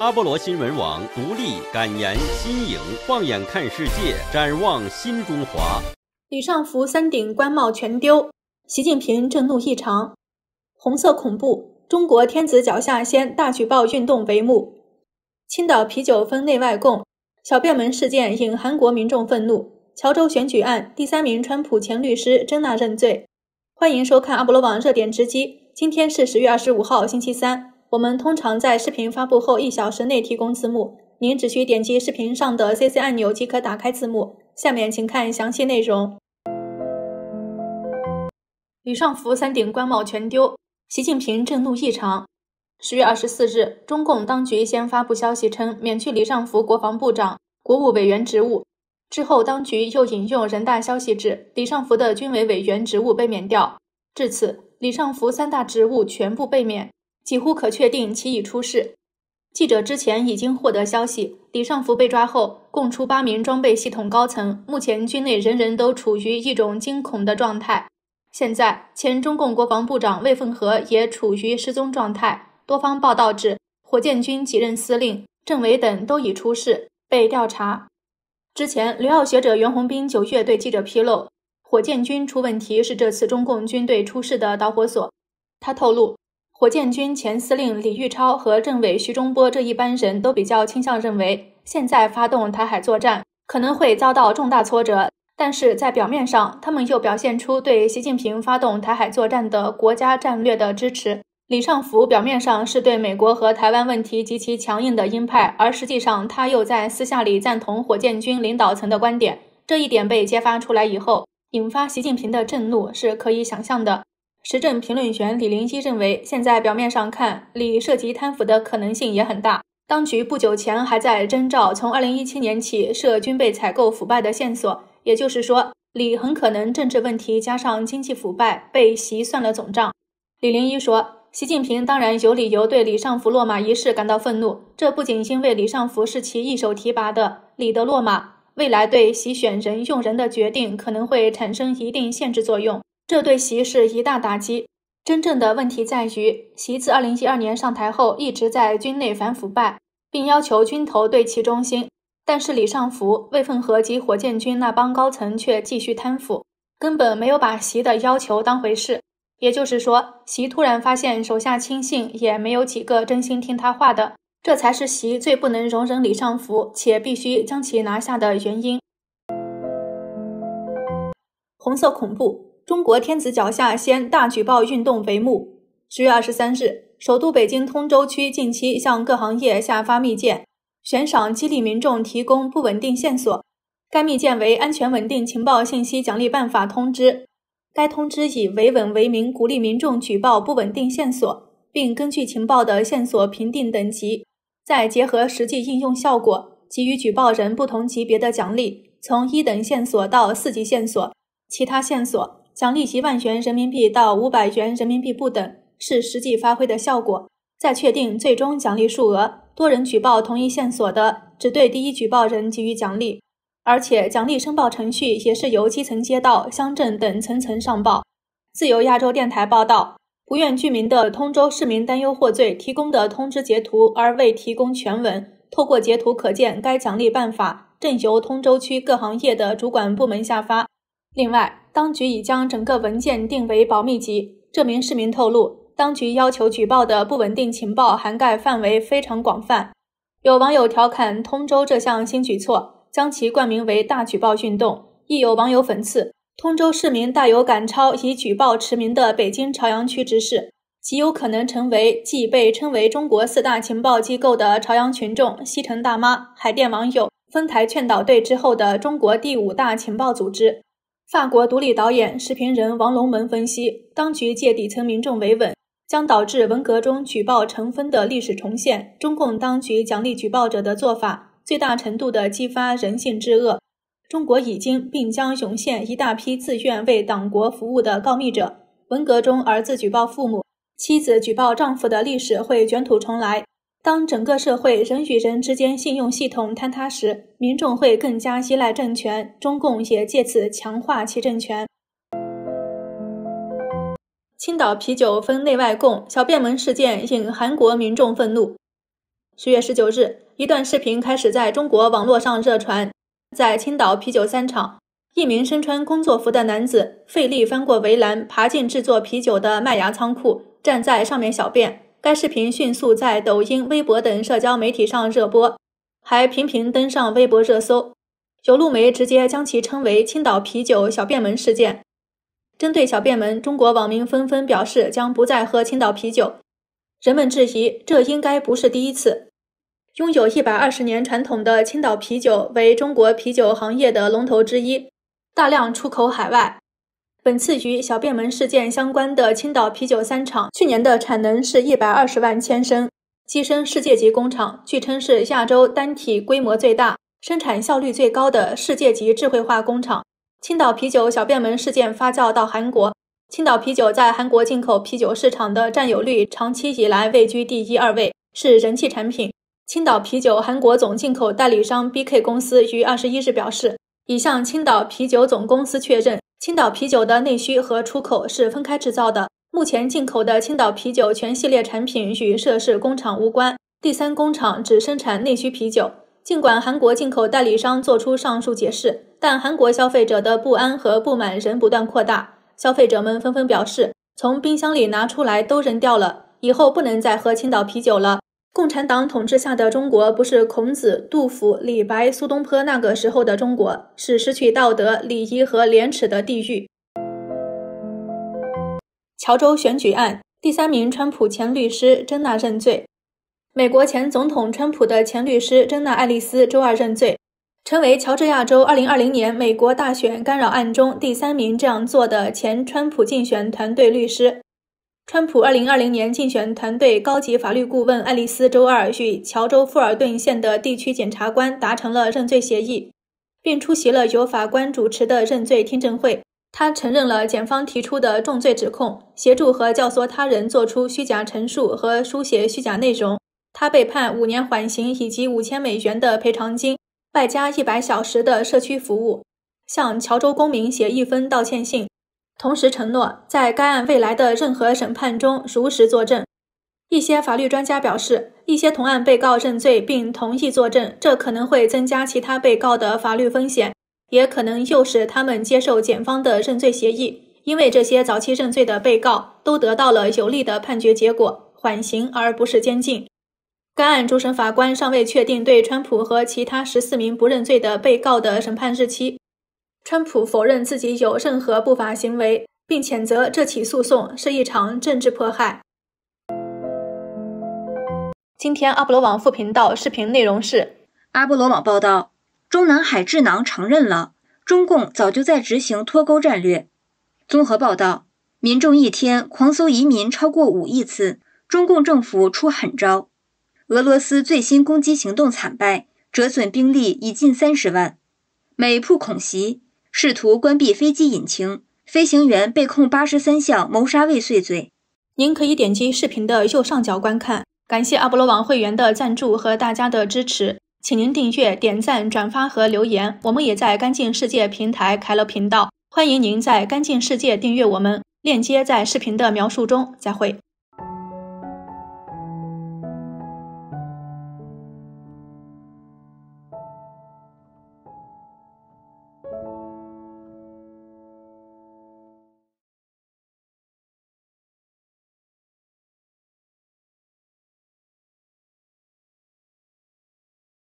阿波罗新闻网独立、感言、新颖，放眼看世界，展望新中华。李尚福三顶官帽全丢，习近平震怒异常。红色恐怖，中国天子脚下掀大举报运动帷幕。青岛啤酒分内外供，小便门事件引韩国民众愤怒。乔州选举案第三名川普前律师珍娜认罪。欢迎收看阿波罗网热点直击。今天是十月二十五号，星期三。我们通常在视频发布后一小时内提供字幕，您只需点击视频上的 CC 按钮即可打开字幕。下面请看详细内容。李尚福三顶官帽全丢，习近平震怒异常。十月二十四日，中共当局先发布消息称免去李尚福国防部长、国务委员职务，之后当局又引用人大消息指李尚福的军委委员职务被免掉。至此，李尚福三大职务全部被免。几乎可确定其已出事。记者之前已经获得消息，李尚福被抓后，供出八名装备系统高层，目前军内人人都处于一种惊恐的状态。现在，前中共国防部长魏凤和也处于失踪状态。多方报道指，火箭军几任司令、政委等都已出事，被调查。之前，留耀学者袁宏斌九月对记者披露，火箭军出问题是这次中共军队出事的导火索。他透露。火箭军前司令李玉超和政委徐中波这一班人都比较倾向认为，现在发动台海作战可能会遭到重大挫折，但是在表面上，他们又表现出对习近平发动台海作战的国家战略的支持。李尚福表面上是对美国和台湾问题极其强硬的鹰派，而实际上他又在私下里赞同火箭军领导层的观点。这一点被揭发出来以后，引发习近平的震怒是可以想象的。时政评论员李林一认为，现在表面上看，李涉及贪腐的可能性也很大。当局不久前还在征兆从二零一七年起涉军备采购腐败的线索，也就是说，李很可能政治问题加上经济腐败被习算了总账。李林一说，习近平当然有理由对李尚福落马一事感到愤怒，这不仅因为李尚福是其一手提拔的，李的落马未来对习选人用人的决定可能会产生一定限制作用。这对习是一大打击。真正的问题在于，习自二零一二年上台后，一直在军内反腐败，并要求军头对其忠心。但是李尚福、魏凤和及火箭军那帮高层却继续贪腐，根本没有把习的要求当回事。也就是说，习突然发现手下亲信也没有几个真心听他话的，这才是习最不能容忍李尚福，且必须将其拿下的原因。红色恐怖。中国天子脚下先大举报运动帷幕。十月二十三日，首都北京通州区近期向各行业下发密件，悬赏激励民众提供不稳定线索。该密件为《安全稳定情报信息奖励办法》通知。该通知以维稳为名，鼓励民众举报不稳定线索，并根据情报的线索评定等级，再结合实际应用效果，给予举报人不同级别的奖励，从一等线索到四级线索，其他线索。奖励及万元人民币到五百元人民币不等，是实际发挥的效果。再确定最终奖励数额。多人举报同一线索的，只对第一举报人给予奖励。而且奖励申报程序也是由基层街道、乡镇等层层上报。自由亚洲电台报道，不愿具名的通州市民担忧获罪，提供的通知截图而未提供全文。透过截图可见，该奖励办法正由通州区各行业的主管部门下发。另外。当局已将整个文件定为保密级。这名市民透露，当局要求举报的不稳定情报涵盖范围非常广泛。有网友调侃通州这项新举措，将其冠名为“大举报运动”。亦有网友讽刺，通州市民大有赶超以举报驰名的北京朝阳区之势，极有可能成为继被称为中国四大情报机构的朝阳群众、西城大妈、海淀网友、丰台劝导队之后的中国第五大情报组织。法国独立导演、视频人王龙门分析，当局借底层民众维稳，将导致文革中举报成风的历史重现。中共当局奖励举报者的做法，最大程度地激发人性之恶。中国已经并将涌现一大批自愿为党国服务的告密者。文革中儿子举报父母、妻子举报丈夫的历史会卷土重来。当整个社会人与人之间信用系统坍塌时，民众会更加依赖政权。中共也借此强化其政权。青岛啤酒分内外供，小便门事件引韩国民众愤怒。十月十九日，一段视频开始在中国网络上热传，在青岛啤酒三厂，一名身穿工作服的男子费力翻过围栏，爬进制作啤酒的麦芽仓库，站在上面小便。该视频迅速在抖音、微博等社交媒体上热播，还频频登上微博热搜。有路媒直接将其称为“青岛啤酒小便门事件”。针对小便门，中国网民纷纷表示将不再喝青岛啤酒。人们质疑，这应该不是第一次。拥有一百二十年传统的青岛啤酒，为中国啤酒行业的龙头之一，大量出口海外。本次与小便门事件相关的青岛啤酒三厂，去年的产能是一百二十万千升，跻身世界级工厂。据称是亚洲单体规模最大、生产效率最高的世界级智慧化工厂。青岛啤酒小便门事件发酵到韩国，青岛啤酒在韩国进口啤酒市场的占有率长期以来位居第一二位，是人气产品。青岛啤酒韩国总进口代理商 BK 公司于二十一日表示，已向青岛啤酒总公司确认。青岛啤酒的内需和出口是分开制造的。目前进口的青岛啤酒全系列产品与涉事工厂无关。第三工厂只生产内需啤酒。尽管韩国进口代理商做出上述解释，但韩国消费者的不安和不满仍不断扩大。消费者们纷纷表示，从冰箱里拿出来都扔掉了，以后不能再喝青岛啤酒了。共产党统治下的中国不是孔子、杜甫、李白、苏东坡那个时候的中国，是失去道德、礼仪和廉耻的地狱。乔州选举案，第三名川普前律师珍娜认罪。美国前总统川普的前律师珍娜·爱丽丝周二认罪，成为乔治亚州2020年美国大选干扰案中第三名这样做的前川普竞选团队律师。川普2020年竞选团队高级法律顾问爱丽丝周二与乔州富尔顿县的地区检察官达成了认罪协议，并出席了由法官主持的认罪听证会。他承认了检方提出的重罪指控——协助和教唆他人作出虚假陈述和书写虚假内容。他被判五年缓刑以及五千美元的赔偿金，外加一百小时的社区服务，向乔州公民写一封道歉信。同时承诺，在该案未来的任何审判中如实作证。一些法律专家表示，一些同案被告认罪并同意作证，这可能会增加其他被告的法律风险，也可能诱使他们接受检方的认罪协议，因为这些早期认罪的被告都得到了有利的判决结果——缓刑而不是监禁。该案主审法官尚未确定对川普和其他十四名不认罪的被告的审判日期。川普否认自己有任何不法行为，并谴责这起诉讼是一场政治迫害。今天阿波罗网副频道视频内容是：阿波罗网报道，中南海智囊承认了，中共早就在执行脱钩战略。综合报道，民众一天狂搜移民超过五亿次，中共政府出狠招。俄罗斯最新攻击行动惨败，折损兵力已近三十万。美普恐袭。试图关闭飞机引擎，飞行员被控八十三项谋杀未遂罪。您可以点击视频的右上角观看。感谢阿波罗网会员的赞助和大家的支持，请您订阅、点赞、转发和留言。我们也在干净世界平台开了频道，欢迎您在干净世界订阅我们。链接在视频的描述中。再会。